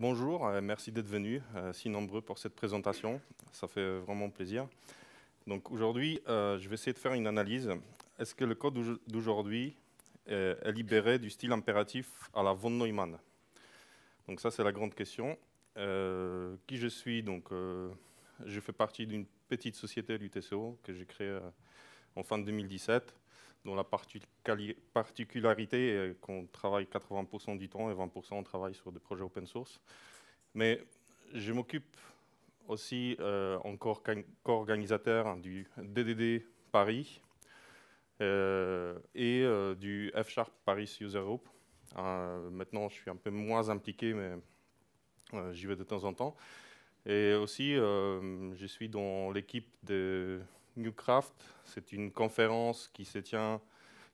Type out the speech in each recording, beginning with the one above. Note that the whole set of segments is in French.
Bonjour, euh, merci d'être venus, euh, si nombreux pour cette présentation. Ça fait vraiment plaisir. Donc aujourd'hui, euh, je vais essayer de faire une analyse. Est-ce que le code d'aujourd'hui est libéré du style impératif à la von Neumann Donc ça, c'est la grande question. qui je suis Donc, je fais partie d'une petite société du l'UTCO que j'ai créée en fin 2017, dont la partie particularité euh, qu'on travaille 80% du temps et 20% on travaille sur des projets open source. Mais je m'occupe aussi en euh, encore co-organisateur du DDD Paris euh, et du F-Sharp Paris User Group. maintenant, je suis un peu moins impliqué, mais j'y vais de temps en temps. Et aussi, je suis dans l'équipe de Newcraft. C'est une conférence qui se tient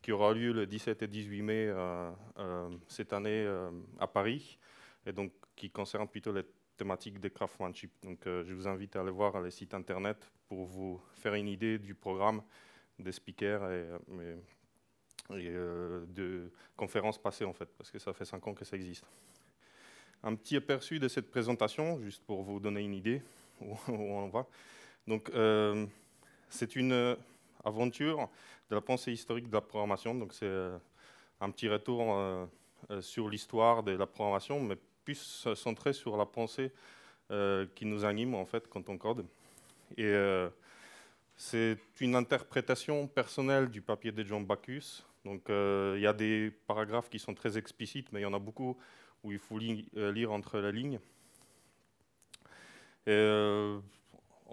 qui aura lieu le 17 et 18 mai euh, euh, cette année euh, à Paris, et donc qui concerne plutôt les thématiques des craftsmanship. Donc je vous invite à aller voir les sites internet pour vous faire une idée du programme des speakers et, et, et de conférences passées en fait, parce que ça fait cinq ans que ça existe. Un petit aperçu de cette présentation, juste pour vous donner une idée où, on va. Donc c'est une aventure de la pensée historique de la programmation. Donc c'est euh, un petit retour euh, euh, sur l'histoire de la programmation, mais plus centré sur la pensée qui nous anime en fait quand on code. Et c'est une interprétation personnelle du papier de John Bacchus. Donc il y a des paragraphes qui sont très explicites, mais il y en a beaucoup où il faut lire entre les lignes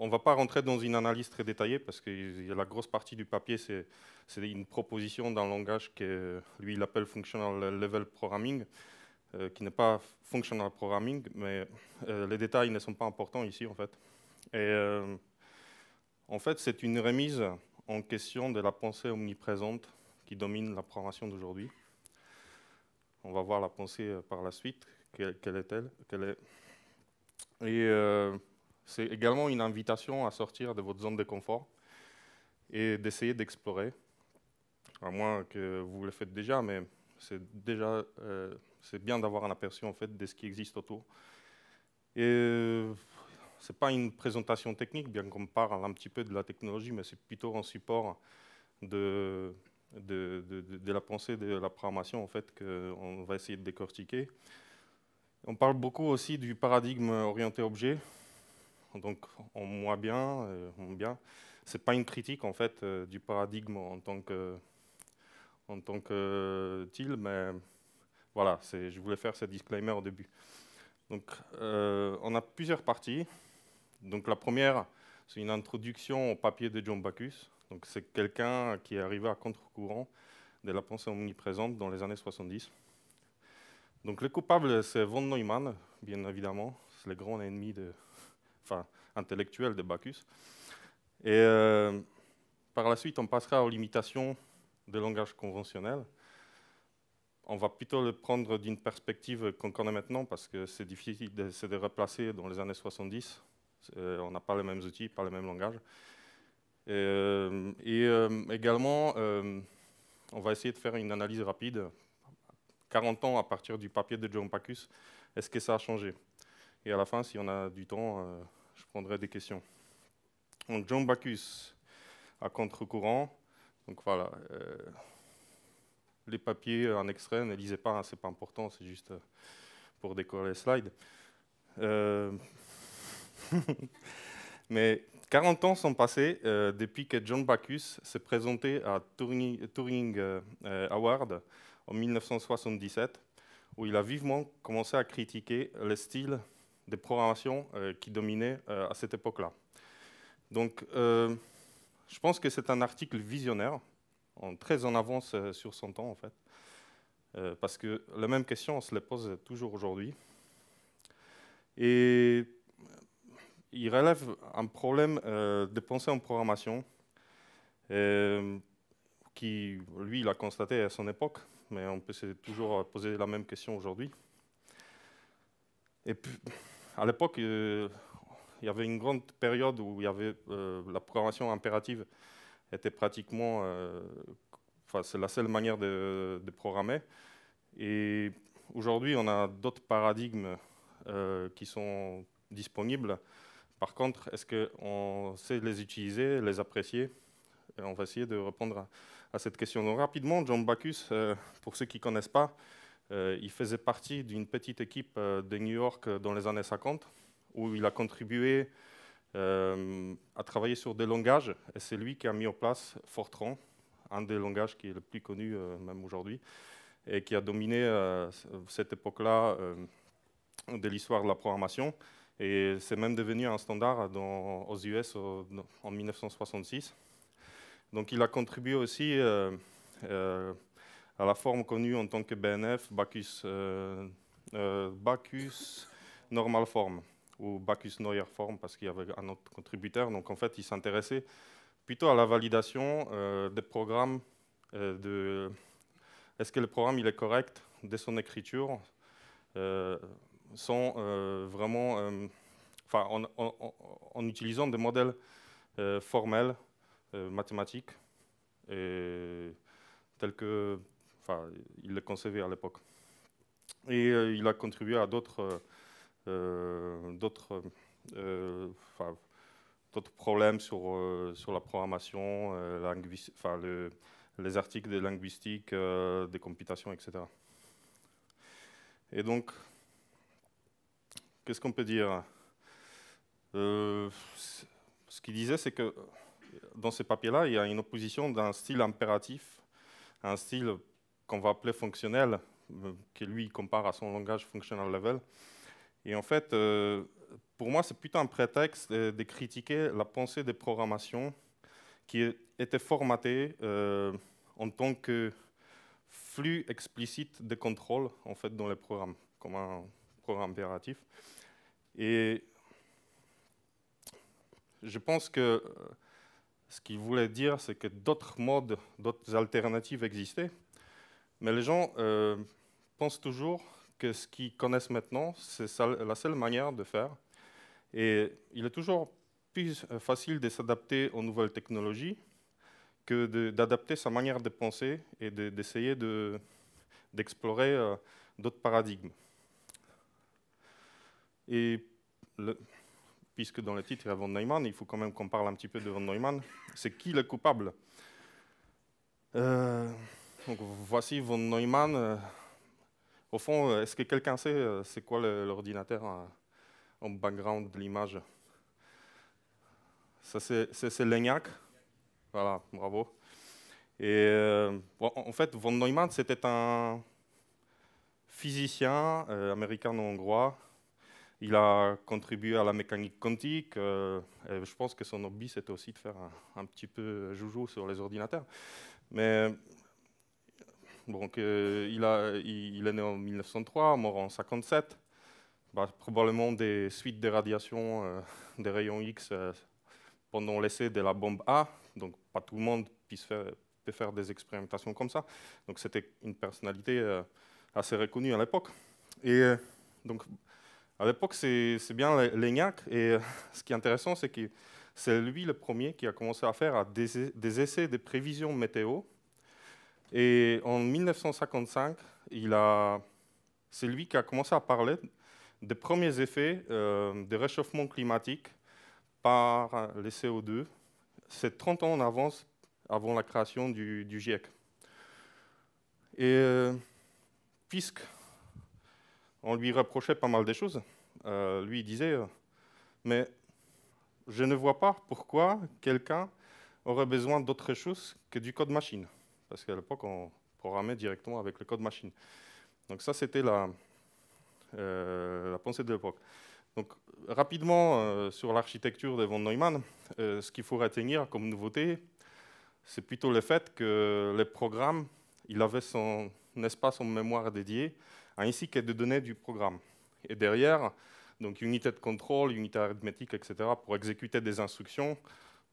on ne va pas rentrer dans une analyse très détaillée parce que la grosse partie du papier, c'est une proposition d'un langage que lui, il appelle Functional Level Programming, euh, qui n'est pas Functional Programming, mais euh, les détails ne sont pas importants ici, en fait. Et euh, en fait, c'est une remise en question de la pensée omniprésente qui domine la programmation d'aujourd'hui. On va voir la pensée par la suite, quelle, est-elle quelle est... Et c'est également une invitation à sortir de votre zone de confort et d'essayer d'explorer, à moins que vous le faites déjà, mais c'est déjà euh, c'est bien d'avoir un aperçu en fait de ce qui existe autour. Et n'est euh, pas une présentation technique, bien qu'on parle un petit peu de la technologie, mais c'est plutôt un support de de, la pensée de la programmation en fait qu'on va essayer de décortiquer. On parle beaucoup aussi du paradigme orienté objet, donc on moi bien, euh, on bien. C'est pas une critique en fait euh, du paradigme en tant que en tant que euh, mais voilà, je voulais faire ce disclaimer au début. Donc on a plusieurs parties. Donc la première, c'est une introduction au papier de John Bacchus. Donc c'est quelqu'un qui est arrivé à contre-courant de la pensée omniprésente dans les années 70. Donc le coupable, c'est von Neumann, bien évidemment, c'est le grand ennemi de, enfin intellectuel de Bacchus. Et euh, par la suite, on passera aux limitations de langage conventionnel. On va plutôt le prendre d'une perspective qu'on connaît maintenant, parce que c'est difficile de se replacer dans les années 70. Euh, on n'a pas les mêmes outils, pas les mêmes langages. Et, euh, également, on va essayer de faire une analyse rapide. 40 ans à partir du papier de John Bacchus, est-ce que ça a changé et à la fin, si on a du temps, euh, je prendrai des questions. Donc John Bacchus, à contre-courant. Donc voilà, euh, les papiers en extrait, ne lisez pas, ce hein, c'est pas important, c'est juste euh, pour décorer les slides. Mais 40 ans sont passés depuis que John Bacchus s'est présenté à Turing Award en 1977, où il a vivement commencé à critiquer le style des programmations euh, qui dominaient euh, à cette époque-là. Donc, euh, je pense que c'est un article visionnaire, très en avance sur son temps, en fait. parce que la même question, on se la pose toujours aujourd'hui. Et il relève un problème de pensée en programmation, qui, lui, l'a constaté à son époque, mais on peut toujours poser la même question aujourd'hui. Et puis, à l'époque, euh, il y avait une grande période où il y avait, euh, la programmation impérative était pratiquement. Euh, c'est la seule manière de, programmer. Et aujourd'hui, on a d'autres paradigmes qui sont disponibles. Par contre, est-ce qu'on sait les utiliser, les apprécier On va essayer de répondre à, cette question. Donc, rapidement, John Bacchus, pour ceux qui ne connaissent pas, euh, il faisait partie d'une petite équipe euh, de New York euh, dans les années 50, où il a contribué à travailler sur des langages, et c'est lui qui a mis en place Fortran, un des langages qui est le plus connu même aujourd'hui, et qui a dominé cette époque-là de l'histoire de la programmation. Et c'est même devenu un standard dans, aux US en 1966. Donc il a contribué aussi à la forme connue en tant que BNF, Bacchus, euh, euh, Bacchus normal form, ou Bacchus Neuer form, parce qu'il y avait un autre contributeur. Donc en fait, il s'intéressait plutôt à la validation euh, des programmes, de est-ce que le programme il est correct dès son écriture, sont vraiment, en, utilisant des modèles formels, mathématiques, et tels que enfin, il le concevait à l'époque. Et euh, il a contribué à d'autres euh, euh, d'autres problèmes sur, sur la programmation, les articles de linguistique, des computations, etc. Et donc, qu'est-ce qu'on peut dire Ce qu'il disait, c'est que dans ces papiers-là, il y a une opposition d'un style impératif à un style qu'on va appeler fonctionnel, euh, que lui compare à son langage functional level. Et en fait, euh, pour moi, c'est plutôt un prétexte euh, de, critiquer la pensée des programmations qui était formatée en tant que flux explicite de contrôle en fait dans les programmes, comme un programme impératif. Et je pense que ce qu'il voulait dire, c'est que d'autres modes, d'autres alternatives existaient, mais les gens euh, pensent toujours que ce qu'ils connaissent maintenant, c'est la seule manière de faire. Et il est toujours plus facile de s'adapter aux nouvelles technologies que d'adapter sa manière de penser et d'essayer d'explorer euh, d'autres paradigmes. Et puisque dans le titre, il y a von Neumann, il faut quand même qu'on parle un petit peu de von Neumann. C'est qui le coupable euh, donc voici von Neumann. Euh, au fond, euh, est-ce que quelqu'un sait euh, c'est quoi l'ordinateur en background de l'image Ça, c'est Lignac. Voilà, bravo. Et en fait, von Neumann, c'était un physicien américain hongrois Il a contribué à la mécanique quantique. je pense que son hobby, c'était aussi de faire un, un, petit peu joujou sur les ordinateurs. Mais donc, euh, il, a, il, est né en 1903, mort en 1957. Bah, probablement des suites des radiations euh, des rayons X euh, pendant l'essai de la bombe A. Donc, pas tout le monde peut faire des expérimentations comme ça. Donc, c'était une personnalité assez reconnue à l'époque. Et donc, à l'époque, c'est bien l'Egnac. Et ce qui est intéressant, c'est que c'est lui le premier qui a commencé à faire des, essais de prévisions météo et en 1955, c'est lui qui a commencé à parler des premiers effets euh, du réchauffement climatique par les CO2. C'est 30 ans en avance avant la création du, GIEC. Et puisqu'on euh, on lui reprochait pas mal de choses, euh, lui disait Mais je ne vois pas pourquoi quelqu'un aurait besoin d'autre chose que du code machine parce qu'à l'époque, on programmait directement avec le code machine. Donc ça, c'était la, euh, pensée de l'époque. Donc rapidement, euh, sur l'architecture de von Neumann, euh, ce qu'il faut retenir comme nouveauté, c'est plutôt le fait que les programmes, il avait son espace en mémoire dédié, ainsi que des données du programme. Et derrière, donc unité de contrôle, unité arithmétique, etc., pour exécuter des instructions,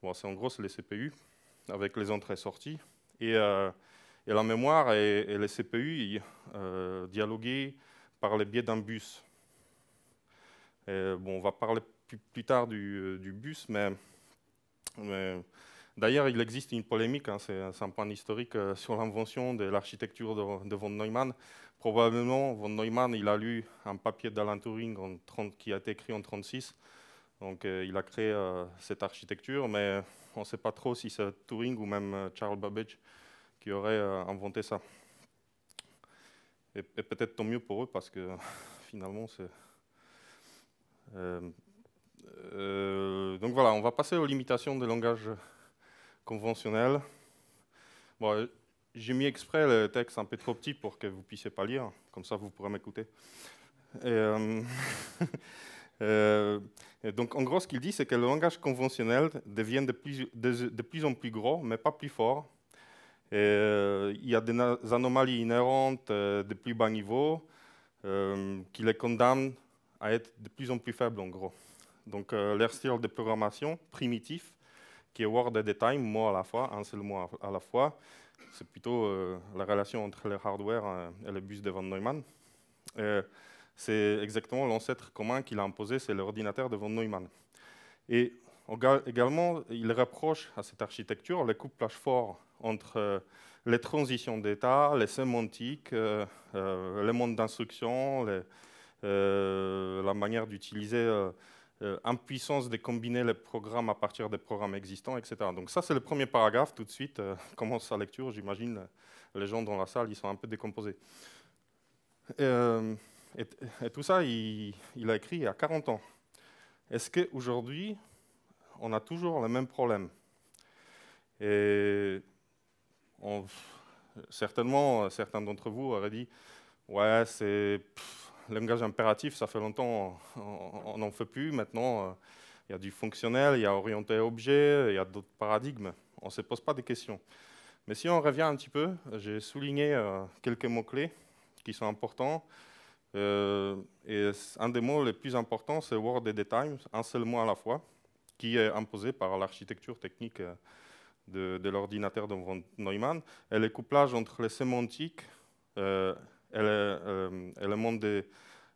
bon, c'est en gros les CPU, avec les entrées-sorties, euh, et, la mémoire et, les CPU euh, par le biais d'un bus. bon, on va parler plus, tard du, euh, bus, mais, d'ailleurs, il existe une polémique, hein, c'est un point historique, euh, sur l'invention de l'architecture de, von Neumann. Probablement, von Neumann, il a lu un papier d'Alan Turing en 30, qui a été écrit en 1936, donc il a créé cette architecture, mais on ne sait pas trop si c'est Turing ou même euh, Charles Babbage qui aurait euh, inventé ça. Et, peut-être tant mieux pour eux parce que finalement c'est... Euh, donc voilà, on va passer aux limitations des langage conventionnels. Bon, j'ai mis exprès le texte un peu trop petit pour que vous puissiez pas lire, comme ça vous pourrez m'écouter. Euh, donc en gros, ce qu'il dit, c'est que le langage conventionnel devient de plus, de, plus en plus gros, mais pas plus fort. Euh, il y a des anomalies inhérentes euh, de plus bas niveau qui les condamnent à être de plus en plus faibles, en gros. Donc, leur style de programmation primitif, qui est word et time, mot à la fois, un seul mot à la fois, c'est plutôt la relation entre le hardware et le bus de von Neumann. C'est exactement l'ancêtre commun qu'il a imposé, c'est l'ordinateur de von Neumann. Et également, il rapproche à cette architecture les couplages forts entre euh, les transitions d'état, les sémantiques, euh, euh, les mondes d'instruction, la manière d'utiliser l'impuissance de combiner les programmes à partir des programmes existants, etc. Donc ça, c'est le premier paragraphe. Tout de suite, commence sa lecture. J'imagine les gens dans la salle, ils sont un peu décomposés. Et, tout ça, il, a écrit il y a 40 ans. Est-ce qu'aujourd'hui, on a toujours le même problème Et certainement, certains d'entre vous auraient dit, ouais, c'est langage impératif, ça fait longtemps, on n'en fait plus. Maintenant, il y a du fonctionnel, il y a orienté objet, il y a d'autres paradigmes. On ne se pose pas des questions. Mais si on revient un petit peu, j'ai souligné euh, quelques mots-clés qui sont importants. Euh, et un des mots les plus importants, c'est Word et D-Time, un seul mot à la fois, qui est imposé par l'architecture technique euh, de, l'ordinateur de von Neumann, et le couplage entre les sémantiques et, le, monde des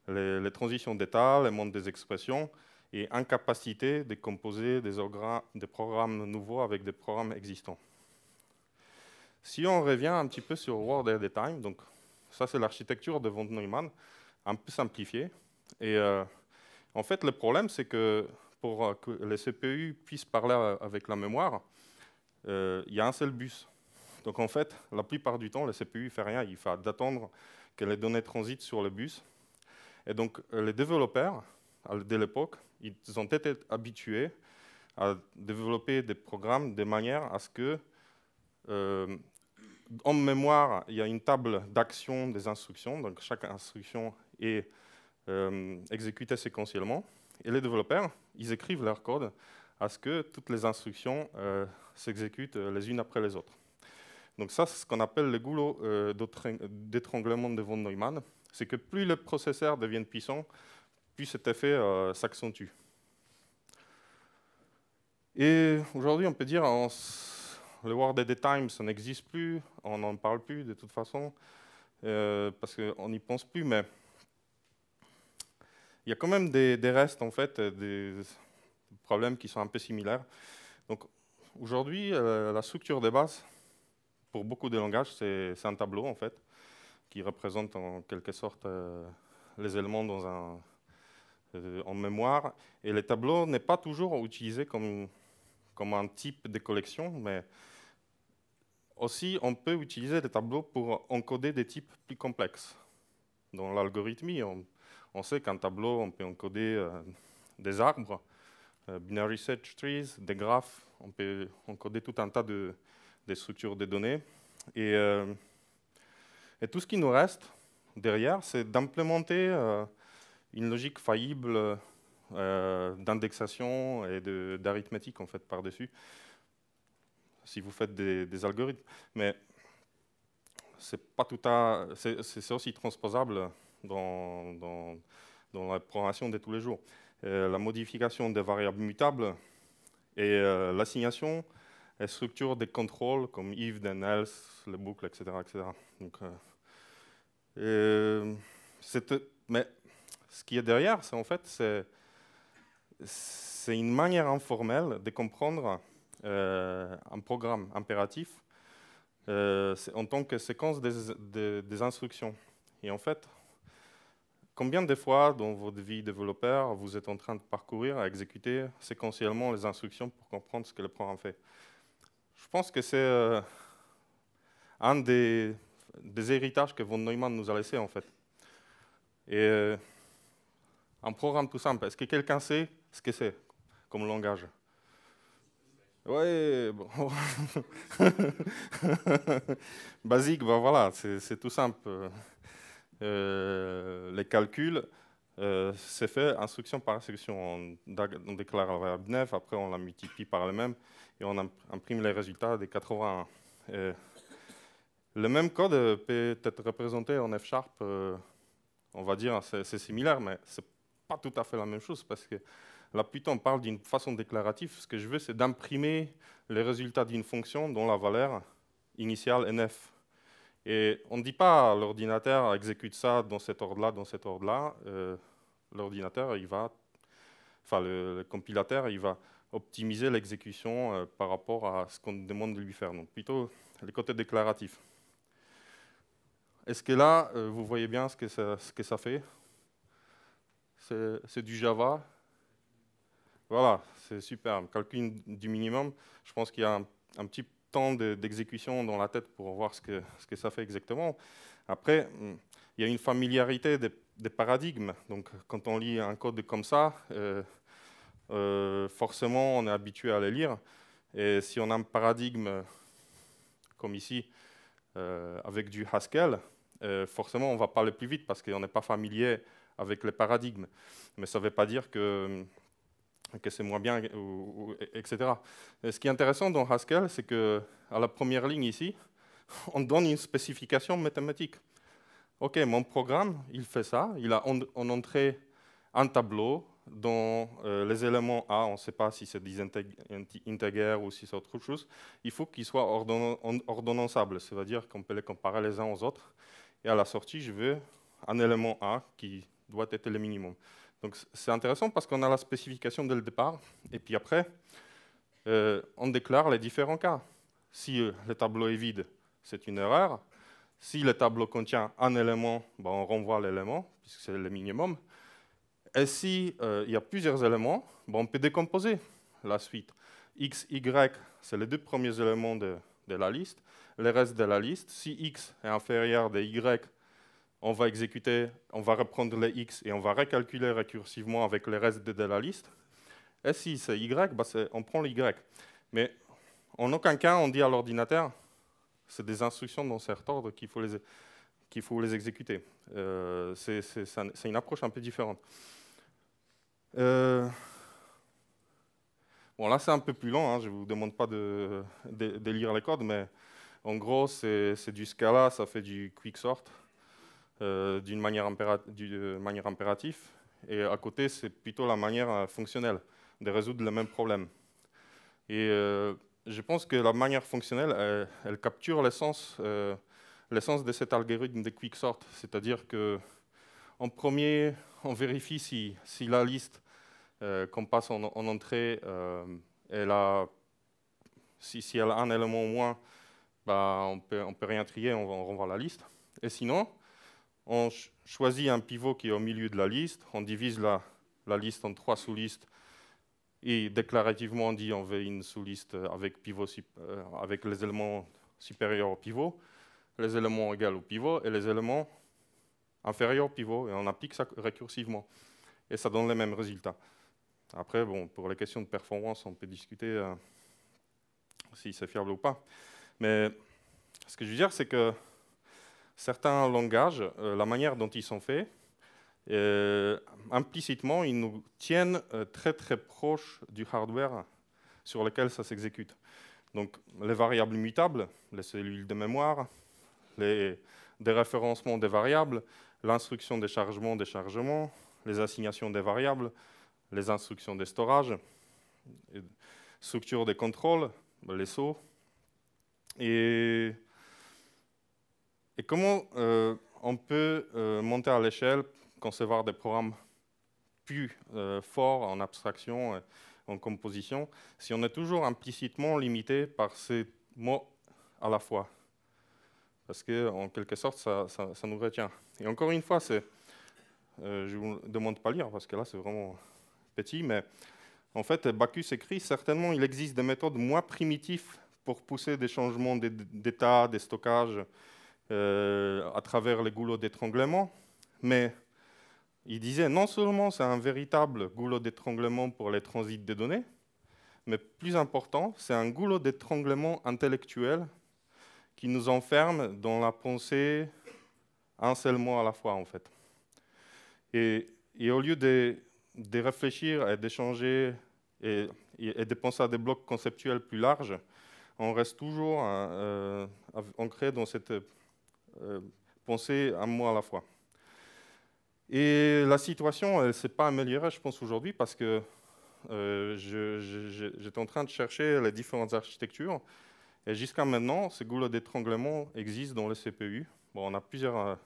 les, transitions d'état, le monde des expressions, et incapacité de composer des, programmes nouveaux avec des programmes existants. Si on revient un petit peu sur Word et Time, donc ça c'est l'architecture de von Neumann, un peu simplifié. Et euh, en fait, le problème, c'est que pour euh, que les CPU puissent parler euh, avec la mémoire, il y a un seul bus. Donc en fait, la plupart du temps, les CPU ne fait rien. Il faut attendre que les données transitent sur le bus. Et donc les développeurs, dès l'époque, ils ont été habitués à développer des programmes de manière à ce que, en mémoire, il y a une table d'action des instructions. Donc chaque instruction et euh, séquentiellement. Et les développeurs, ils écrivent leur code à ce que toutes les instructions euh, s'exécutent euh, les unes après les autres. Donc ça, c'est ce qu'on appelle le goulot euh, d'étranglement de von Neumann. C'est que plus le processeur devient puissant, plus cet effet s'accentue. Et aujourd'hui, on peut dire, on le word at the Time, ça n'existe plus, on n'en parle plus de toute façon, parce qu'on n'y pense plus, mais il y a quand même des, restes, en fait, euh, des problèmes qui sont un peu similaires. Donc aujourd'hui, euh, la structure de base, pour beaucoup de langages, c'est un tableau, en fait, qui représente en quelque sorte euh, les éléments dans un, en mémoire. Et le tableau n'est pas toujours utilisé comme, comme un type de collection, mais aussi on peut utiliser des tableaux pour encoder des types plus complexes. Dans l'algorithmie, on on sait qu'un tableau, on peut encoder euh, des arbres, euh, binary search trees, des graphes, on peut encoder tout un tas de, structures de données. Euh, et, tout ce qui nous reste derrière, c'est d'implémenter une logique faillible d'indexation et d'arithmétique en fait par-dessus, si vous faites des, algorithmes. Mais c'est c'est aussi transposable dans, la programmation de tous les jours. Euh, la modification des variables mutables et euh, l'assignation et structure des contrôles comme if, then, else, les boucles, etc. etc. Donc, euh, mais ce qui est derrière, c'est en fait c'est une manière informelle de comprendre un programme impératif en tant que séquence des, des instructions. Et en fait, Combien de fois dans votre vie développeur, vous êtes en train de parcourir, à exécuter séquentiellement les instructions pour comprendre ce que le programme fait Je pense que c'est euh, un des, des, héritages que von Neumann nous a laissé en fait. Et euh, un programme tout simple, est-ce que quelqu'un sait ce que c'est comme langage Ouais, bon. basique, ben voilà, c'est tout simple. Euh, les calculs, euh, c'est fait instruction par instruction. On, déclare la variable neuf, après on la multiplie par elle-même et on imprime les résultats des 81. Euh, le même code peut être représenté en F Sharp, on va dire, c'est similaire, mais c'est pas tout à fait la même chose parce que là on parle d'une façon déclarative. Ce que je veux, c'est d'imprimer les résultats d'une fonction dont la valeur initiale est nef. Et on ne dit pas l'ordinateur exécute ça dans cet ordre-là, dans cet ordre-là. Euh, l'ordinateur, il va, enfin le, compilateur, il va optimiser l'exécution euh, par rapport à ce qu'on demande de lui faire. Donc plutôt le côté déclaratif. Est-ce que là, euh, vous voyez bien ce que ça, ce que ça fait C'est du Java. Voilà, c'est super. Calcul du minimum. Je pense qu'il y a un, un petit temps d'exécution dans la tête pour voir ce que, ce que ça fait exactement. Après, il y a une familiarité des, paradigmes. Donc, quand on lit un code comme ça, euh, euh, forcément, on est habitué à le lire. Et si on a un paradigme comme ici, euh, avec du Haskell, forcément, on ne va pas plus vite parce qu'on n'est pas familier avec les paradigmes. Mais ça ne veut pas dire que que c'est moins bien, etc. ce qui est intéressant dans Haskell, c'est que à la première ligne ici, on donne une spécification mathématique. OK, mon programme, il fait ça, il a en, entrée un tableau dont euh, les éléments A, on ne sait pas si c'est des intégrés ou si c'est autre chose, il faut qu'ils soient ordonnables, c'est-à-dire qu'on peut les comparer les uns aux autres. Et à la sortie, je veux un élément A qui doit être le minimum. Donc c'est intéressant parce qu'on a la spécification dès le départ, et puis après, euh, on déclare les différents cas. Si euh, le tableau est vide, c'est une erreur. Si le tableau contient un élément, ben, on renvoie l'élément, puisque c'est le minimum. Et s'il euh, il y a plusieurs éléments, ben on peut décomposer la suite. X, Y, c'est les deux premiers éléments de, de la liste. Le reste de la liste, si X est inférieur à Y, on va exécuter, on va reprendre les x et on va recalculer récursivement avec le reste de, la liste. Et si c'est y, bah, on prend Y. Mais en aucun cas, on dit à l'ordinateur, c'est des instructions dans cet ordre qu'il faut les, exécuter. Euh, c'est une approche un peu différente. Euh, bon, là, c'est un peu plus long, hein. je ne vous demande pas de, lire les codes, mais en gros, c'est du Scala, ça fait du quick sort. Euh, d'une manière, manière impérative, et à côté, c'est plutôt la manière euh, fonctionnelle de résoudre le même problème. Et euh, je pense que la manière fonctionnelle, elle, capture l'essence, de cet algorithme de quicksort. C'est-à-dire que, en premier, on vérifie si, si la liste qu'on passe en, entrée, elle a, si, elle a un élément au moins, bah, on peut, ne peut rien trier, on, on renvoie la liste. Et sinon, on choisit un pivot qui est au milieu de la liste, on divise la, liste en trois sous-listes et déclarativement on dit on veut une sous-liste avec, euh, avec les éléments supérieurs au pivot, les éléments égaux au pivot et les éléments inférieurs au pivot, et on applique ça récursivement. Et ça donne les mêmes résultats. Après, bon, pour les questions de performance, on peut discuter euh, si c'est fiable ou pas. Mais ce que je veux dire, c'est que certains langages, euh, la manière dont ils sont faits, euh, implicitement, ils nous tiennent euh, très très proches du hardware sur lequel ça s'exécute. Donc les variables mutables, les cellules de mémoire, les référencements des variables, l'instruction des chargements des chargements, les assignations des variables, les instructions des storage, structure des contrôles, les sauts, et et comment euh, on peut euh, monter à l'échelle, concevoir des programmes plus euh, forts en abstraction, en composition, si on est toujours implicitement limité par ces mots à la fois Parce que, en quelque sorte, ça, nous retient. Et encore une fois, je ne vous demande pas lire, parce que là, c'est vraiment petit, mais en fait, Bacchus écrit, certainement, il existe des méthodes moins primitives pour pousser des changements d'état, des stockages, euh, à travers les goulots d'étranglement, mais il disait non seulement c'est un véritable goulot d'étranglement pour les transits des données, mais plus important, c'est un goulot d'étranglement intellectuel qui nous enferme dans la pensée un seul mot à la fois, en fait. Et, au lieu de, réfléchir et d'échanger et, de penser à des blocs conceptuels plus larges, on reste toujours hein, euh, ancré dans cette euh, penser un mot à la fois. Et la situation, elle ne s'est pas améliorée, je pense, aujourd'hui, parce que euh, j'étais en train de chercher les différentes architectures. Et jusqu'à maintenant, ces goulots d'étranglement existent dans les CPU. Bon, on a plusieurs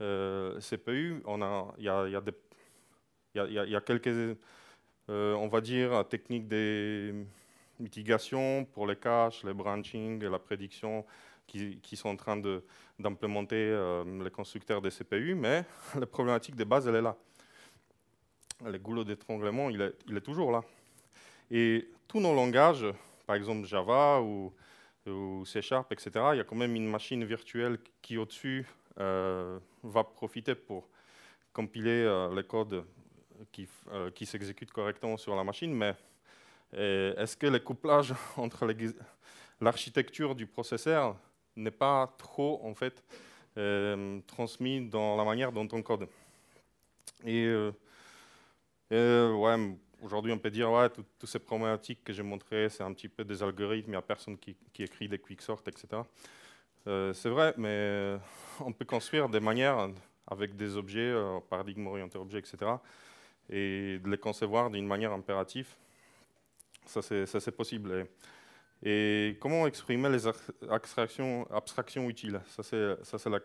euh, CPU. Il a, y, a, y, a quelques, on va dire, techniques de mitigation pour les caches, les branching, la prédiction, qui, sont en train d'implémenter euh, les constructeurs des CPU, mais la problématique de base, elle est là. Le goulot d'étranglement, il, est, toujours là. Et tous nos langages, par exemple Java ou, C Sharp, etc., il y a quand même une machine virtuelle qui, au-dessus, euh, va profiter pour compiler euh, les codes qui, qui s'exécutent correctement sur la machine, mais est-ce que les couplages entre l'architecture du processeur n'est pas trop en fait euh, transmis dans la manière dont on code. Et, euh, euh, ouais, aujourd'hui, on peut dire ouais, toutes ces problématiques que j'ai montrées, c'est un petit peu des algorithmes, il n'y a personne qui, écrit des quicksort, etc. c'est vrai, mais on peut construire des manières avec des objets, paradigme orienté objet, etc., et de les concevoir d'une manière impérative. Ça, c'est possible. Et comment exprimer les abstractions, utiles Ça, c'est la,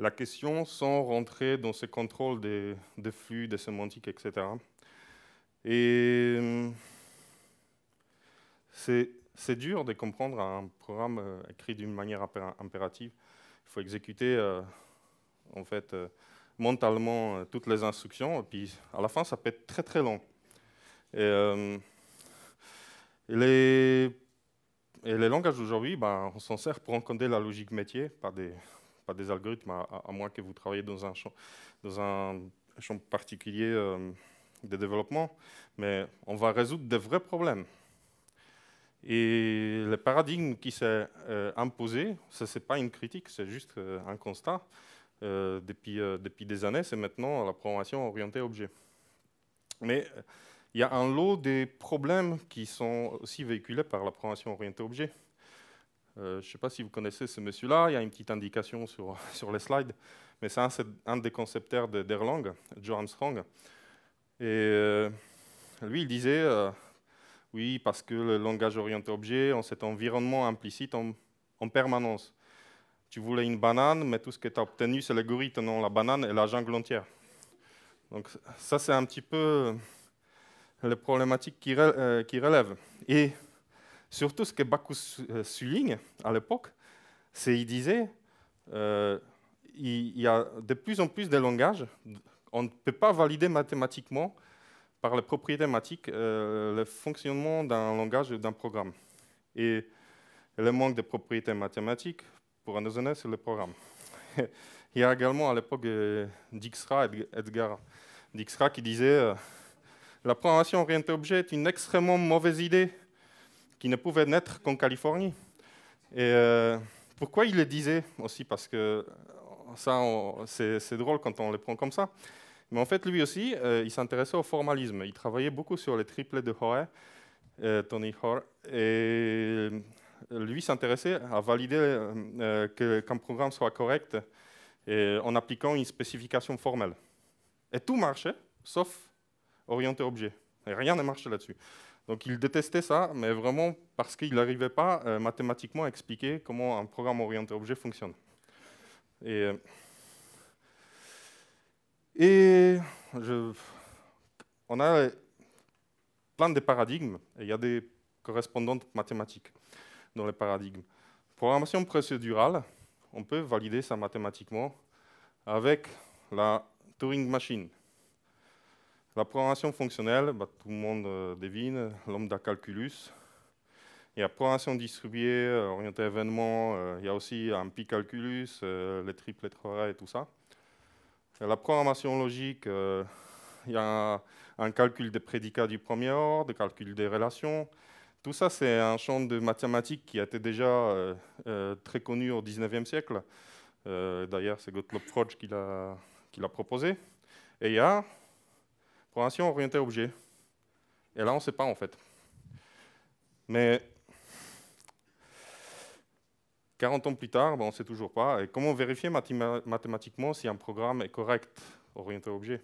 la, question, sans rentrer dans ces contrôles des, flux, des sémantiques, etc. Et hum, c'est dur de comprendre un programme euh, écrit d'une manière impérative. Il faut exécuter, euh, en fait, euh, mentalement toutes les instructions, et puis à la fin, ça peut être très très long. Hum, les et les langages d'aujourd'hui, ben, on s'en sert pour encoder la logique métier par des, des algorithmes, à, moins que vous travaillez dans un champ, dans un champ particulier euh, de développement. Mais on va résoudre des vrais problèmes. Et le paradigme qui s'est euh, imposé, ce n'est pas une critique, c'est juste euh, un constat. depuis, depuis des années, c'est maintenant la programmation orientée objet. Mais il y a un lot des problèmes qui sont aussi véhiculés par la programmation orientée objet. Euh, je ne sais pas si vous connaissez ce monsieur-là, il y a une petite indication sur, sur les slides, mais c'est un, des concepteurs d'Erlang, Joe Armstrong. Et euh, lui, il disait, euh, oui, parce que le langage orienté objet, en cet environnement implicite en, en, permanence. Tu voulais une banane, mais tout ce que tu as obtenu, c'est l'algorithme, non la banane et la jungle entière. Donc ça, c'est un petit peu les problématiques euh, qui, relèvent. Et surtout, ce que Bacchus euh, souligne à l'époque, c'est qu'il disait euh, il y a de plus en plus de langages, on ne peut pas valider mathématiquement par les propriétés mathématiques euh, le fonctionnement d'un langage ou d'un programme. Et le manque de propriétés mathématiques, pour un raisonner, c'est le programme. il y a également à l'époque Dijkstra, Edgar Dijkstra, qui disait la programmation orientée objet est une extrêmement mauvaise idée qui ne pouvait naître qu'en Californie. Et euh, pourquoi il le disait aussi Parce que ça, c'est drôle quand on le prend comme ça. Mais en fait, lui aussi, euh, il s'intéressait au formalisme. Il travaillait beaucoup sur les triplets de Hoare, euh, Tony Hoare, et lui s'intéressait à valider qu'un programme soit correct en appliquant une spécification formelle. Et tout marchait, sauf orienté objet. Et rien n'a marché là-dessus. Donc il détestait ça, mais vraiment parce qu'il n'arrivait pas euh, mathématiquement à expliquer comment un programme orienté objet fonctionne. Et, euh, on a plein de paradigmes, et il y a des correspondantes mathématiques dans les paradigmes. Programmation procédurale, on peut valider ça mathématiquement avec la Turing Machine. La programmation fonctionnelle, bah, tout le monde euh, devine, lambda calculus. Il y a programmation distribuée, euh, orientée événement, euh, il y a aussi un pi calculus, les triples, les trois et tout ça. la programmation logique, il y a un, calcul des prédicats du premier ordre, des calcul des relations. Tout ça, c'est un champ de mathématiques qui était déjà très connu au 19e siècle. D'ailleurs, c'est Gottlob Frege qui l'a proposé. Et il y a Programmation orientée objet. Et là, on ne sait pas en fait. Mais 40 ans plus tard, ben, on ne sait toujours pas. Et comment vérifier mathématiquement si un programme est correct orienté objet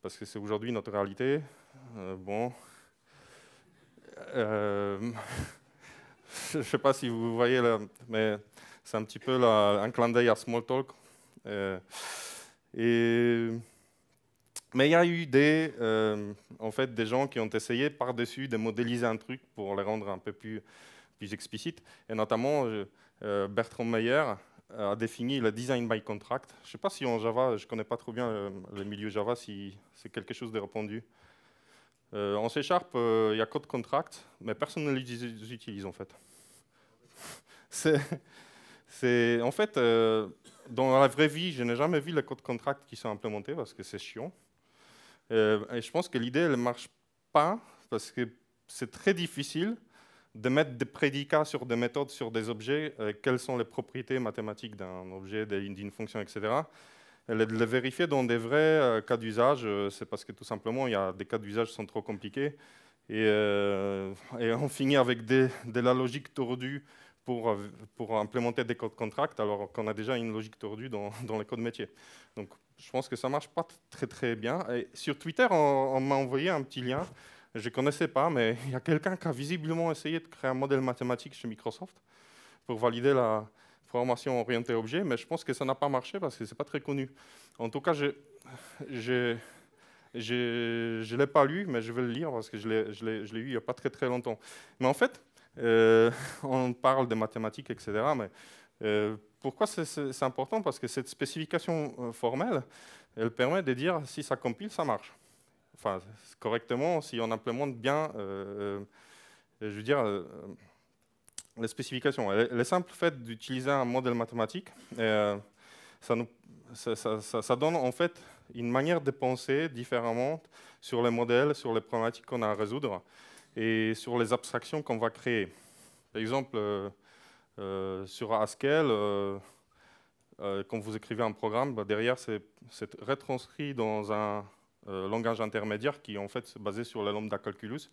Parce que c'est aujourd'hui notre réalité. Euh, bon. Euh, je ne sais pas si vous voyez, là, mais c'est un petit peu un clin d'œil à Smalltalk. Euh... et mais il y a eu des, euh, en fait, des gens qui ont essayé par-dessus de modéliser un truc pour le rendre un peu plus, plus explicite. Et notamment, euh, Bertrand Meyer euh, a défini le design by contract. Je ne sais pas si en Java, je ne connais pas trop bien le milieu Java, si c'est quelque chose de répandu. en C Sharp, il y a code contract, mais personne ne les utilise en fait. C'est, en fait, dans la vraie vie, je n'ai jamais vu les code contract qui sont implémentés parce que c'est chiant. Euh, et je pense que l'idée, elle ne marche pas parce que c'est très difficile de mettre des prédicats sur des méthodes, sur des objets, euh, quelles sont les propriétés mathématiques d'un objet, d'une fonction, etc. Et de les vérifier dans des vrais euh, cas d'usage, c'est parce que tout simplement, il y a des cas d'usage qui sont trop compliqués. Et, et on finit avec de la logique tordue pour, pour implémenter des codes contracts, alors qu'on a déjà une logique tordue dans, dans les codes métiers. Donc je pense que ça marche pas très très bien. sur Twitter, on, m'a envoyé un petit lien. Je ne connaissais pas, mais il y a quelqu'un qui a visiblement essayé de créer un modèle mathématique chez Microsoft pour valider la formation orientée objet, mais je pense que ça n'a pas marché parce que ce n'est pas très connu. En tout cas, je ne l'ai pas lu, mais je vais le lire parce que je l'ai eu il n'y a pas très très longtemps. Mais en fait, euh, on parle de mathématiques, etc., mais euh, pourquoi c'est important Parce que cette spécification euh, formelle, elle permet de dire si ça compile, ça marche. Enfin, correctement, si on implémente bien, euh, je veux dire, les spécifications. Le simple fait d'utiliser un modèle mathématique, ça, ça, donne en fait une manière de penser différemment sur les modèles, sur les problématiques qu'on a à résoudre et sur les abstractions qu'on va créer. Par exemple, euh, sur Haskell, euh, euh, quand vous écrivez un programme, bah, derrière, c'est retranscrit dans un langage intermédiaire qui est en fait basé sur la lambda calculus.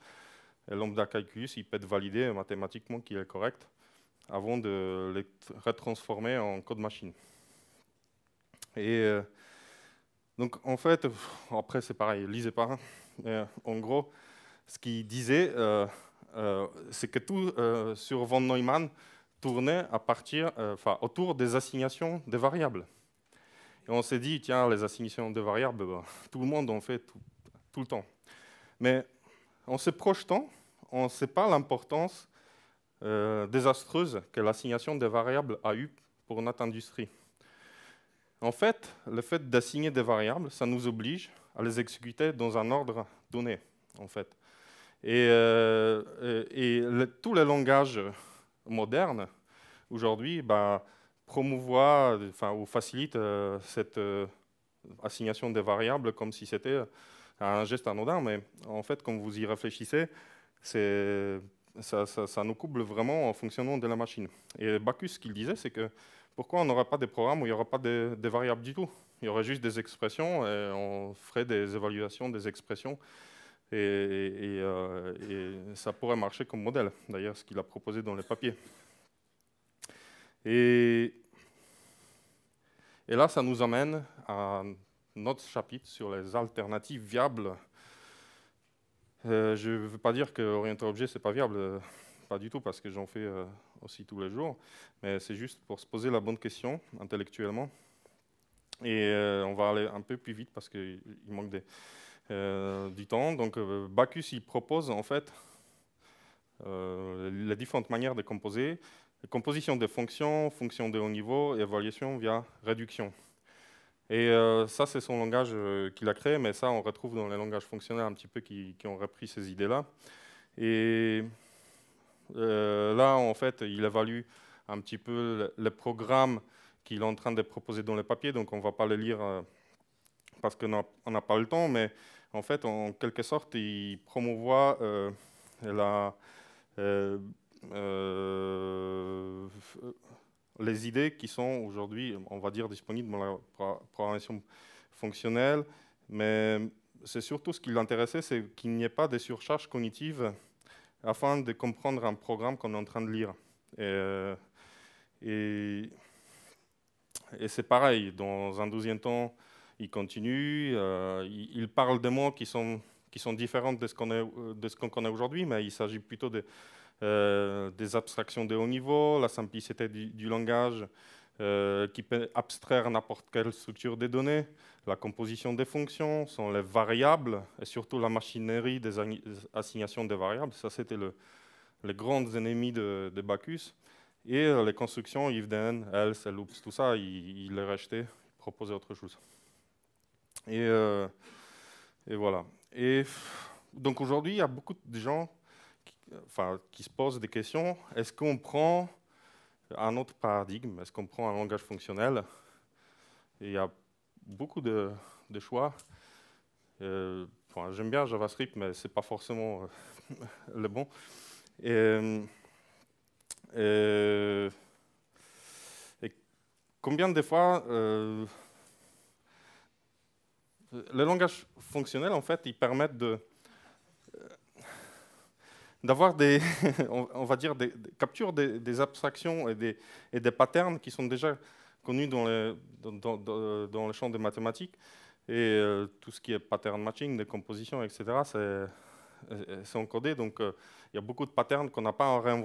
Et lambda calculus, il peut être validé mathématiquement qu'il est correct avant de le retransformer en code machine. Et donc, en fait, après, c'est pareil, lisez pas. Hein. en gros, ce qu'il disait, c'est que tout sur von Neumann, tournait à partir, euh, autour des assignations des variables. Et on s'est dit, tiens, les assignations des variables, ben, tout le monde en fait tout, le temps. Mais en se projetant, on ne sait pas l'importance euh, désastreuse que l'assignation des variables a eue pour notre industrie. En fait, le fait d'assigner des variables, ça nous oblige à les exécuter dans un ordre donné, en fait. Et, euh, et, le, tous les langages moderne, aujourd'hui, ben, promouvoir, enfin, ou facilite euh, cette euh, assignation des variables comme si c'était euh, un geste anodin. Mais en fait, quand vous y réfléchissez, ça, ça, nous couple vraiment au fonctionnement de la machine. Et Bacchus, ce qu'il disait, c'est que pourquoi on n'aurait pas des programmes où il n'y aurait pas de, des variables du tout Il y aurait juste des expressions et on ferait des évaluations des expressions euh, et, ça pourrait marcher comme modèle, d'ailleurs, ce qu'il a proposé dans les papiers. Et, et, là, ça nous amène à notre chapitre sur les alternatives viables. Euh, je ne veux pas dire que orienter objet, ce n'est pas viable, euh, pas du tout, parce que j'en fais aussi tous les jours, mais c'est juste pour se poser la bonne question intellectuellement. Et on va aller un peu plus vite parce qu'il manque des, euh, du temps. Donc euh, Bacchus il propose en fait euh, les différentes manières de composer composition des fonctions, fonction de haut niveau, et évaluation via réduction. Et ça, c'est son langage qu'il a créé, mais ça, on retrouve dans les langages fonctionnels un petit peu qui, ont repris ces idées-là. Et là, en fait, il évalue un petit peu les programmes qu'il est en train de proposer dans le papier, donc on ne va pas le lire parce qu'on n'a pas le temps, mais en fait, en quelque sorte, il promouvoit euh, euh, euh, les idées qui sont aujourd'hui, on va dire, disponibles dans la programmation fonctionnelle, mais c'est surtout ce qui l'intéressait, c'est qu'il n'y ait pas de surcharge cognitive afin de comprendre un programme qu'on est en train de lire. Et, et c'est pareil, dans un deuxième temps, il continue, euh, il, parle de mots qui sont, différents euh, de ce qu'on connaît aujourd'hui, mais il s'agit plutôt euh, des abstractions de haut niveau, la simplicité du, langage qui peut abstraire n'importe quelle structure des données, la composition des fonctions, sont les variables et surtout la machinerie des assignations des variables. Ça, c'était les grands ennemis de, de Bacchus. Et les constructions, if then, else, loops, tout ça, il, il les rejetait, il proposait autre chose. Et, euh, et voilà. Et donc aujourd'hui, il y a beaucoup de gens qui, enfin, qui se posent des questions. Est-ce qu'on prend un autre paradigme Est-ce qu'on prend un langage fonctionnel Il y a beaucoup de, de choix. Euh, j'aime bien JavaScript, mais ce n'est pas forcément euh, le bon. Et, combien de fois les langages fonctionnels, en fait, ils permettent de euh, d'avoir des, on va dire, des, captures des, abstractions et des, et des patterns qui sont déjà connus dans, le dans, dans, dans le champ des mathématiques. Et euh, tout ce qui est pattern matching, décomposition, etc., euh, c'est encodé. Donc, il y a beaucoup de patterns qu'on n'a pas à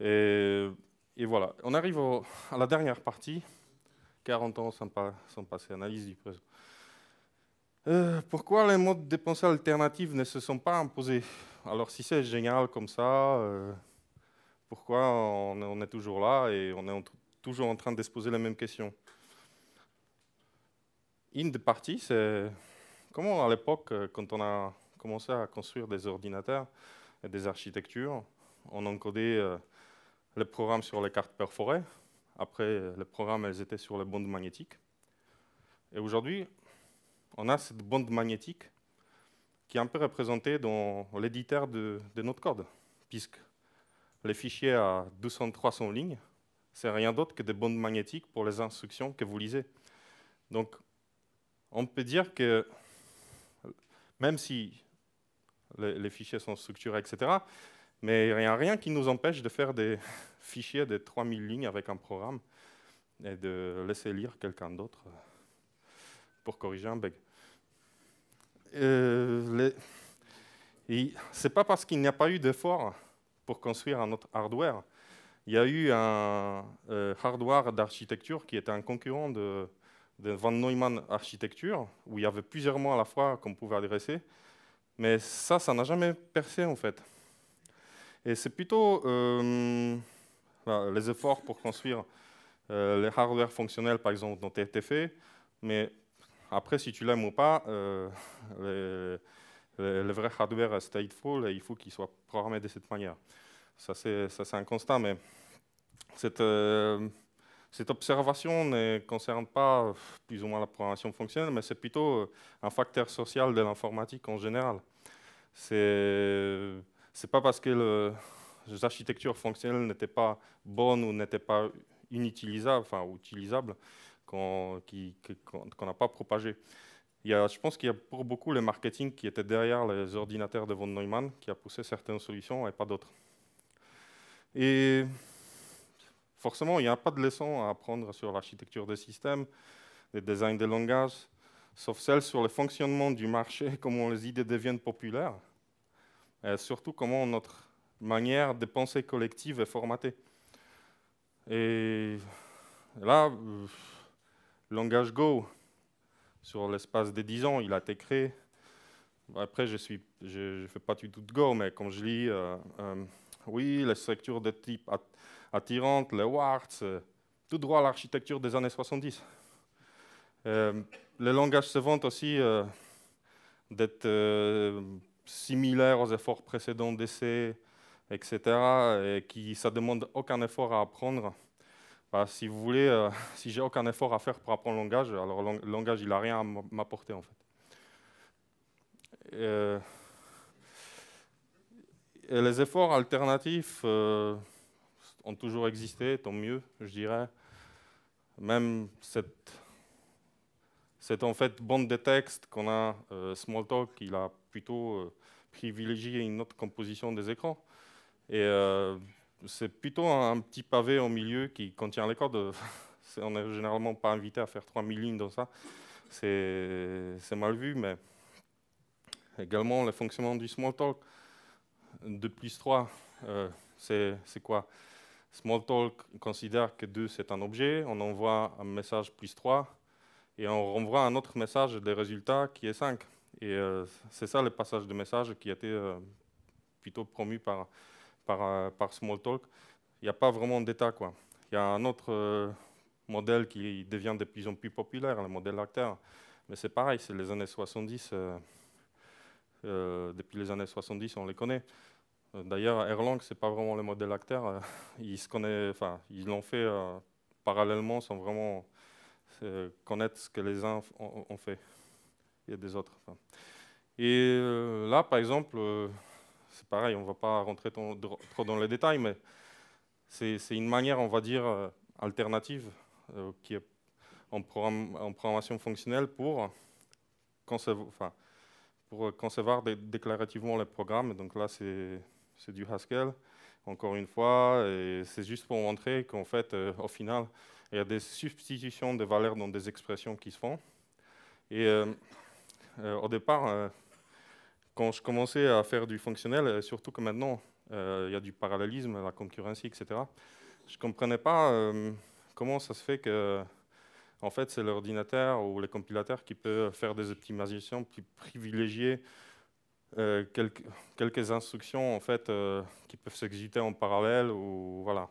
Et, et, voilà. On arrive à la dernière partie. 40 ans sans, pas, sans passer, analyse du présent. Euh, pourquoi les modes de pensée alternatifs ne se sont pas imposés Alors si c'est génial comme ça, euh, pourquoi on, est toujours là et on est toujours en train de se poser la même question Une des parties, c'est comment à l'époque, euh, quand on a commencé à construire des ordinateurs et des architectures, on encodait les programmes sur les cartes perforées. Après, les programmes, elles étaient sur les bandes magnétiques. Et aujourd'hui, on a cette bande magnétique qui est un peu représentée dans l'éditeur de, notre code, puisque les fichiers à 200-300 lignes, c'est rien d'autre que des bandes magnétiques pour les instructions que vous lisez. Donc, on peut dire que même si les, les fichiers sont structurés, etc., mais il n'y a rien qui nous empêche de faire des fichiers de 3000 lignes avec un programme et de laisser lire quelqu'un d'autre pour corriger un bug. Euh, Ce n'est pas parce qu'il n'y a pas eu d'effort pour construire un autre hardware. Il y a eu un euh, hardware d'architecture qui était un concurrent de, de, Van Neumann Architecture, où il y avait plusieurs mots à la fois qu'on pouvait adresser. Mais ça, ça n'a jamais percé, en fait. Et c'est plutôt euh, bah, les efforts pour construire les hardware fonctionnels, par exemple, ont été faits, e, mais après, si tu l'aimes ou pas, euh, le, vrai hardware est stateful, il faut qu'il soit programmé de cette manière. Ça, c'est un constat, mais euh, cette, observation ne concerne pas plus ou moins la programmation fonctionnelle, mais c'est plutôt euh, un facteur social de l'informatique en général. Ce n'est pas parce que les architectures fonctionnelles n'étaient pas bonnes ou n'étaient pas inutilisables, enfin utilisables, qu'on n'a pas propagé. Il y a, je pense qu'il y a pour beaucoup le marketing qui était derrière les ordinateurs de von Neumann qui a poussé certaines solutions et pas d'autres. Et forcément, il n'y a pas de leçon à apprendre sur l'architecture des systèmes, le design des langages, sauf celle sur le fonctionnement du marché, comment les idées deviennent populaires, et surtout comment notre manière de penser collective est formatée. Et là, euh, langage Go, sur l'espace des 10 ans, il a été créé. Après, je ne je, fais pas du tout de Go, mais quand je lis, euh, euh, oui, les structures de type attirante, les warts, euh, tout droit à l'architecture des années 70. le langage se vante aussi d'être similaire aux efforts précédents d'essai, etc., et qui, ça demande aucun effort à apprendre. Bah, si vous voulez, euh, si j'ai aucun effort à faire pour apprendre le langage, alors le langage, il n'a rien à m'apporter en fait. Euh, les efforts alternatifs euh, ont toujours existé, tant mieux, je dirais. Même cette, en fait bande de texte qu'on a, Smalltalk, il a plutôt privilégié une autre composition des écrans. Et c'est plutôt un, petit pavé au milieu qui contient les codes. on n'est généralement pas invité à faire 3000 lignes dans ça. C'est mal vu, mais également le fonctionnement du Smalltalk. 2 plus 3, euh, c'est quoi Smalltalk considère que 2 c'est un objet, on envoie un message plus 3 et on renvoie un autre message des résultats qui est 5. Et euh, c'est ça le passage de message qui a été euh, plutôt promu par par, euh, Smalltalk, il n'y a pas vraiment d'état. Il y a un autre euh, modèle qui devient de plus en plus populaire, le modèle acteur. Mais c'est pareil, c'est les années 70. Euh, depuis les années 70, on les connaît. D'ailleurs, Erlang, ce n'est pas vraiment le modèle acteur. Ils l'ont fait parallèlement sans vraiment connaître ce que les uns ont fait Il y a des autres. Et là, par exemple, c'est pareil, on ne va pas rentrer trop dans les détails, mais c'est une manière, on va dire, euh, alternative euh, qui est en, programmation fonctionnelle pour, concevoir, enfin, pour euh, concevoir déclarativement les programmes. Donc là, c'est du Haskell, encore une fois, et c'est juste pour montrer qu'en fait, au final, il y a des substitutions de valeurs dans des expressions qui se font. Et au départ, quand je commençais à faire du fonctionnel, euh, surtout que maintenant, euh, il y a du parallélisme, la concurrence, etc., je ne comprenais pas euh, comment ça se fait que en fait, c'est l'ordinateur ou les compilateurs qui peut faire des optimisations puis privilégier quelques, quelques, instructions en fait, qui peuvent s'exécuter en parallèle. Ou, voilà.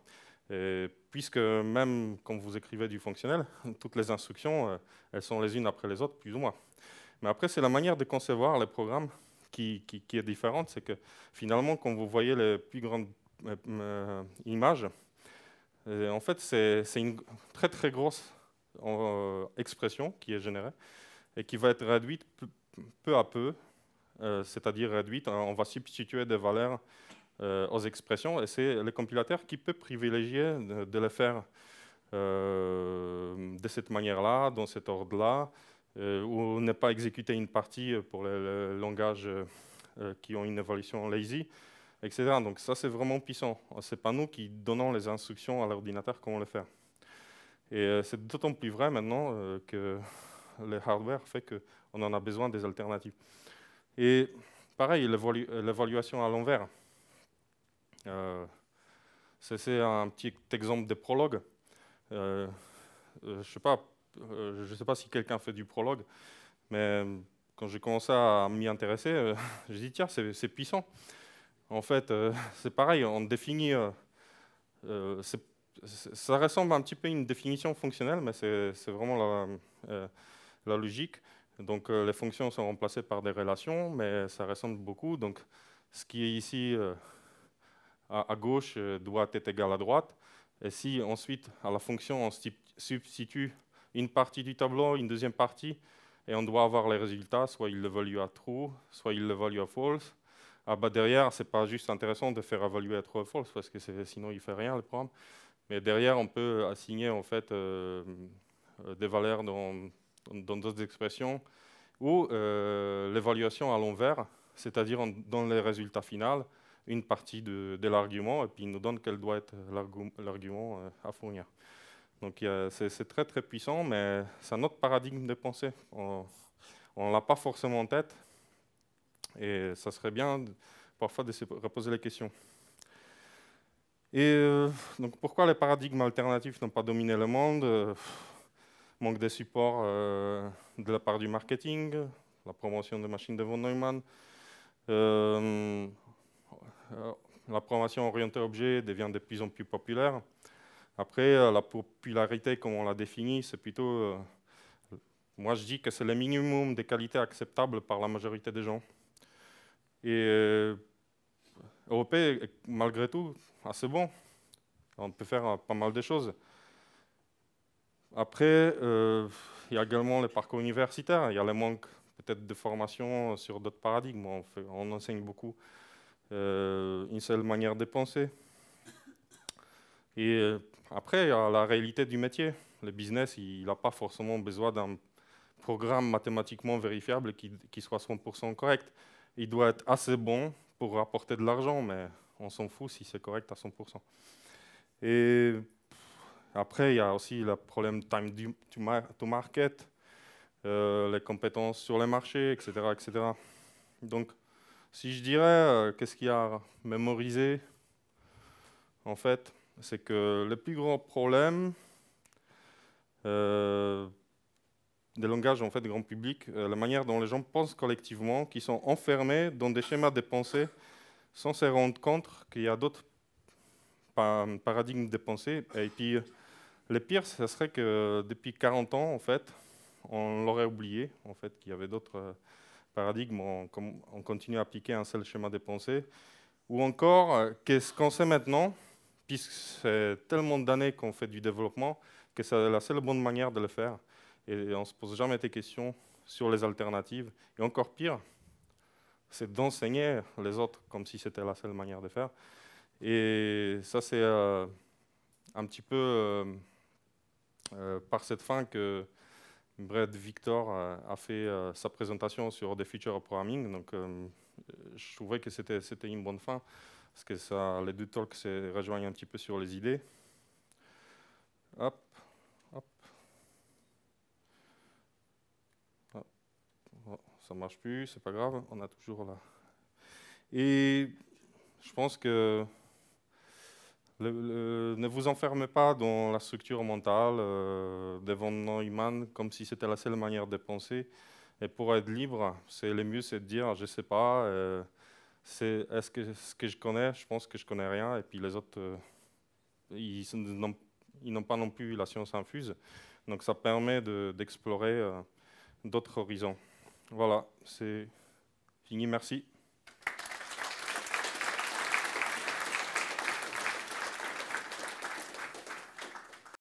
puisque même quand vous écrivez du fonctionnel, toutes les instructions, elles sont les unes après les autres, plus ou moins. Mais après, c'est la manière de concevoir les programmes qui, qui, est différente, c'est que finalement, quand vous voyez les plus grandes euh, euh, images, euh, en fait, c'est une très très grosse expression qui est générée et qui va être réduite peu à peu, c'est-à-dire réduite, hein, on va substituer des valeurs aux expressions et c'est le compilateur qui peut privilégier de, de le faire de cette manière-là, dans cet ordre-là, euh, ou on pas exécuter une partie euh, pour le, langage euh, qui ont une évolution lazy, etc. Donc ça, c'est vraiment puissant. Ce n'est pas nous qui donnons les instructions à l'ordinateur comment le faire. Et c'est d'autant plus vrai maintenant que le hardware fait qu'on en a besoin des alternatives. Et pareil, l'évaluation à l'envers. c'est un petit exemple de prologue. je sais pas, euh, je ne sais pas si quelqu'un fait du prologue, mais euh, quand j'ai commencé à m'y intéresser, euh, j'ai dit tiens, c'est puissant. En fait, c'est pareil, on définit. ça ressemble un petit peu à une définition fonctionnelle, mais c'est vraiment la, la, logique. Donc les fonctions sont remplacées par des relations, mais ça ressemble beaucoup. Donc ce qui est ici à, gauche doit être égal à droite. Et si ensuite à la fonction on substitue une partie du tableau, une deuxième partie, et on doit avoir les résultats, soit il l'évalue à true, soit il l'évalue à false. Ah bah derrière, ce n'est pas juste intéressant de faire évaluer à true ou false, parce que sinon il ne fait rien le programme. Mais derrière, on peut assigner en fait euh, euh, des valeurs dans d'autres expressions, ou euh, l'évaluation à l'envers, c'est-à-dire on donne les résultats finaux, une partie de, de l'argument, et puis il nous donne quel doit être l'argument à fournir. Donc c'est très très puissant, mais c'est un autre paradigme de pensée. On ne l'a pas forcément en tête, et ça serait bien parfois de se reposer les questions. Et euh, donc pourquoi les paradigmes alternatifs n'ont pas dominé le monde euh, Manque de support euh, de la part du marketing, la promotion des machines de von Neumann, la promotion orientée objet devient de plus en plus populaire. Après, euh, la popularité, comme on l'a définie, c'est plutôt... Euh, moi, je dis que c'est le minimum des qualités acceptables par la majorité des gens. Et OP, euh, malgré tout, assez bon. On peut faire pas mal de choses. Après, il y a également les parcours universitaires. Il y a le manque peut-être de formation sur d'autres paradigmes. On, on, enseigne beaucoup une seule manière de penser. Et après, il y a la réalité du métier. Le business, il n'a pas forcément besoin d'un programme mathématiquement vérifiable qui, soit 100% correct. Il doit être assez bon pour apporter de l'argent, mais on s'en fout si c'est correct à 100%. Et après, il y a aussi le problème time to market, euh, les compétences sur les marchés, etc. etc. Donc, si je dirais euh, qu'est-ce qu'il y a mémorisé, en fait, c'est que le plus grand problème euh, des langages en fait grand public, euh, la manière dont les gens pensent collectivement, qui sont enfermés dans des schémas de pensée sans se rendre compte qu'il y a d'autres paradigmes de pensée. Et puis le pire, ce serait que depuis 40 ans, en fait, on l'aurait oublié, en fait, qu'il y avait d'autres euh, paradigmes. on continue à appliquer un seul schéma de pensée. Ou encore, qu'est-ce qu'on sait maintenant puisque c'est tellement d'années qu'on fait du développement que c'est la seule bonne manière de le faire. Et on ne se pose jamais des questions sur les alternatives. Et encore pire, c'est d'enseigner les autres comme si c'était la seule manière de faire. Et ça, c'est euh, un petit peu euh, euh, par cette fin que Brad Victor a fait sa présentation sur The Future of Programming. Donc, je trouvais que c'était une bonne fin parce que ça, les deux talks se rejoignent un petit peu sur les idées. Hop, hop. Oh, ça ne marche plus, c'est pas grave, on a toujours là. Et je pense que ne vous enfermez pas dans la structure mentale de von Neumann comme si c'était la seule manière de penser. Et pour être libre, c'est le mieux, c'est de dire, je ne sais pas, euh, c'est est-ce que ce que je connais, je pense que je connais rien, et puis les autres, euh, ils n'ont pas non plus la science infuse. Donc ça permet d'explorer de, d'explorer euh, d'autres horizons. Voilà, c'est fini, merci.